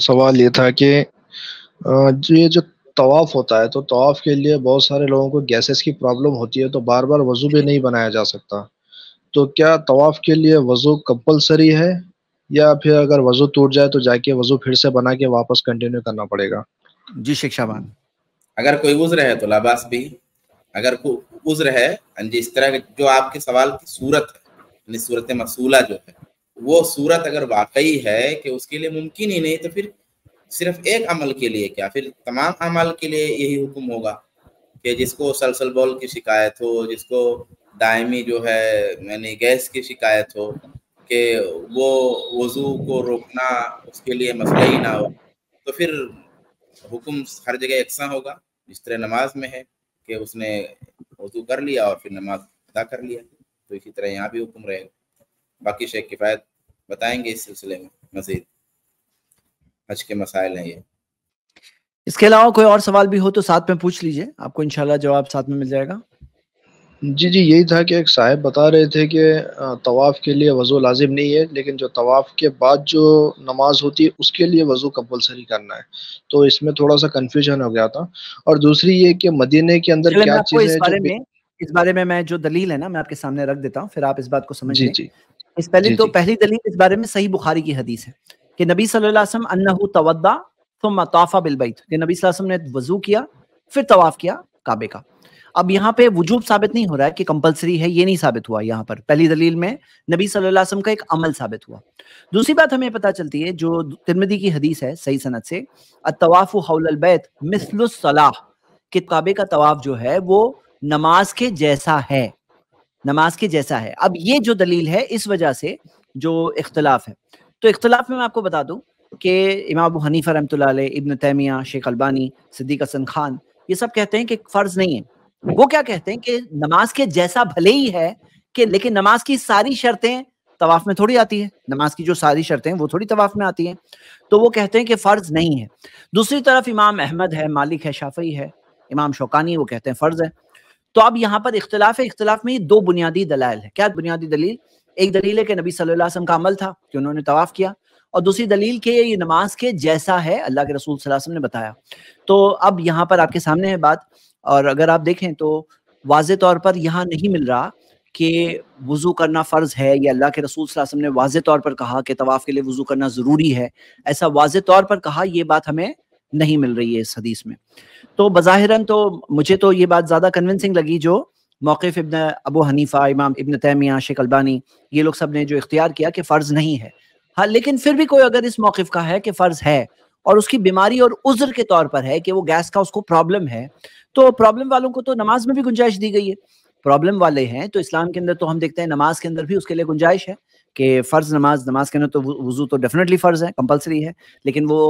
सवाल ये था कि ये जो तवाफ़ होता है तो तवाफ़ के लिए बहुत सारे लोगों को गैसेस की प्रॉब्लम होती है तो बार बार वज़ू भी नहीं बनाया जा सकता तो क्या तवाफ़ के लिए वज़ू कंपलसरी है या फिर अगर वज़ू टूट जाए तो जाके वज़ू फिर से बना के वापस कंटिन्यू करना पड़ेगा जी शिक्षावान अगर कोई उज्र है तो लाबास भी अगर कोई उज्र है हाँ जी इस तरह जो आपके सवाल की सूरत है सूरत मसूला जो है वो सूरत अगर वाकई है कि उसके लिए मुमकिन ही नहीं तो फिर सिर्फ एक अमल के लिए क्या फिर तमाम अमल के लिए यही हुक्म होगा कि जिसको सलसल बॉल की शिकायत हो जिसको दायमी जो है मैंने गैस की शिकायत हो कि वो वज़ू को रोकना उसके लिए मसला ही ना हो तो फिर हुक्म हर जगह यकसा होगा जिस तरह नमाज में है कि उसने वजू कर लिया और फिर नमाज अदा कर लिया तो इसी तरह यहाँ भी हुक्म रहेगा बाकी शेख किफ़ायत बताएंगे इस सिलसिले में मजीद हज के मसाइल हैं ये इसके अलावा कोई और सवाल भी हो तो साथ में पूछ लीजिए आपको इनशाला जवाब साथ में मिल जाएगा जी जी यही था कि एक साहब बता रहे थे कि तवाफ़ के लिए वज़ू लाजिम नहीं है लेकिन जो तवाफ़ के बाद जो नमाज होती है उसके लिए वज़ू कंपलसरी करना है तो इसमें थोड़ा सा कंफ्यूजन हो गया था और दूसरी ये कि मदीने के अंदर क्या चीज़ है इस बारे में मैं जो दलील है ना मैं आपके सामने रख देता हूँ फिर आप इस बात को समझ जी जी इस पहले तो पहली दलील इस बारे में सही बुखारी की हदीस है कि नबी सल्लल्लाहु अलैहि वसल्लम अन्नहु तवद्दा तवाफा बिल बैत कि नबी सल्लल्लाहु अलैहि वसल्लम ने वजू किया फिर तवाफ किया काबे का अब यहाँ पे वजूब साबित नहीं हो रहा है कि कंपलसरी है ये नहीं साबित हुआ यहाँ पर पहली दलील में नबी सल्लल्लाहु अलैहि वसल्लम का एक अमल साबित हुआ दूसरी बात हमें पता चलती है जो तिरमिदी की हदीस है सही सनत से तवाफ़ हौल बैत मिसलुसलाह कि काबे का तवाफ जो है वो नमाज के जैसा है नमाज के जैसा है अब ये जो दलील है इस वजह से जो इख्तलाफ है तो इख्तलाफ में मैं आपको बता दूँ कि इमाम अबू हनीफा रहमत इबन तैमिया शेख अलबानी सिद्दीक हसन खान ये सब कहते हैं कि फ़र्ज़ नहीं है वो क्या कहते हैं कि नमाज के जैसा भले ही है कि लेकिन नमाज की सारी शर्तें तवाफ में थोड़ी आती है नमाज की जो सारी शर्तें हैं वो थोड़ी तवाफ में आती हैं तो वो कहते हैं कि फ़र्ज़ नहीं है दूसरी तरफ इमाम अहमद है मालिक है शाफी है इमाम शौकानी वो कहते हैं फ़र्ज़ है तो अब यहाँ पर इख्तलाफ है इख्तलाफ में ये दो बुनियादी दलाल है क्या बुनियादी दलील एक दलील है कि नबी सल्लम का अमल था कि उन्होंने तवाफ किया और दूसरी दलील के ये नमाज के जैसा है अल्लाह के रसूल वसल्लम ने बताया तो अब यहाँ पर आपके सामने है बात और अगर आप देखें तो वाज तौर पर यहाँ नहीं मिल रहा कि वज़ू करना फ़र्ज़ है या अल्लाह के रसूल वसल्लम ने वाज तौर पर कहा कि तवाफ़ के लिए वज़ू करना ज़रूरी है ऐसा वाज तौर पर कहा यह बात हमें नहीं मिल रही है इस हदीस में तो बज़ाहिरन तो मुझे तो ये बात ज़्यादा कन्विंसिंग लगी जो मौक़ इबन अबू हनीफ़ा इमाम इबन तैमिया शेख अलबानी ये लोग सब ने जो इख्तियार किया कि फ़र्ज़ नहीं है हाँ लेकिन फिर भी कोई अगर इस मौक़ का है कि फ़र्ज़ है और उसकी बीमारी और उज्र के तौर पर है कि वो गैस का उसको प्रॉब्लम है तो प्रॉब्लम वालों को तो नमाज में भी गुंजाइश दी गई है प्रॉब्लम वाले हैं तो इस्लाम के अंदर तो हम देखते हैं नमाज के अंदर भी उसके लिए गुंजाइश है कि फ़र्ज़ नमाज नमाज के अंदर तो वज़ू तो डेफिनेटली फ़र्ज़ है कंपलसरी है लेकिन वो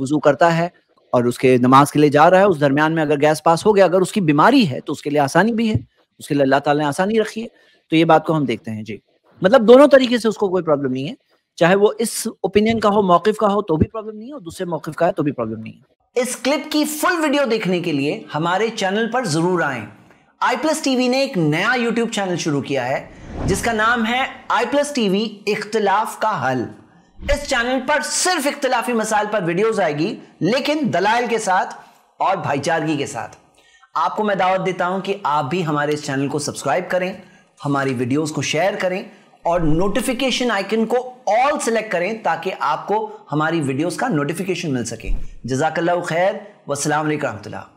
वज़ू करता है और उसके नमाज के लिए जा रहा है उस दरमियान में अगर गैस पास हो गया अगर उसकी बीमारी है तो उसके लिए आसानी भी है उसके लिए अल्लाह ताला ने आसानी रखी है तो ये बात को हम देखते हैं जी मतलब दोनों तरीके से उसको कोई प्रॉब्लम नहीं है चाहे वो इस ओपिनियन का हो मौकफ का हो तो भी प्रॉब्लम नहीं है और दूसरे मौकफ का है तो भी प्रॉब्लम नहीं है इस क्लिप की फुल वीडियो देखने के लिए हमारे चैनल पर जरूर आए आई प्लस टीवी ने एक नया यूट्यूब चैनल शुरू किया है जिसका नाम है आई प्लस टीवी इख्तलाफ का हल इस चैनल पर सिर्फ इख्तलाफी मसाइल पर वीडियोस आएगी लेकिन दलाइल के साथ और भाईचारगी के साथ आपको मैं दावत देता हूं कि आप भी हमारे इस चैनल को सब्सक्राइब करें हमारी वीडियोस को शेयर करें और नोटिफिकेशन आइकन को ऑल सेलेक्ट करें ताकि आपको हमारी वीडियोस का नोटिफिकेशन मिल सके जजाकल्ला खैर वसलाम रहमतुल्ला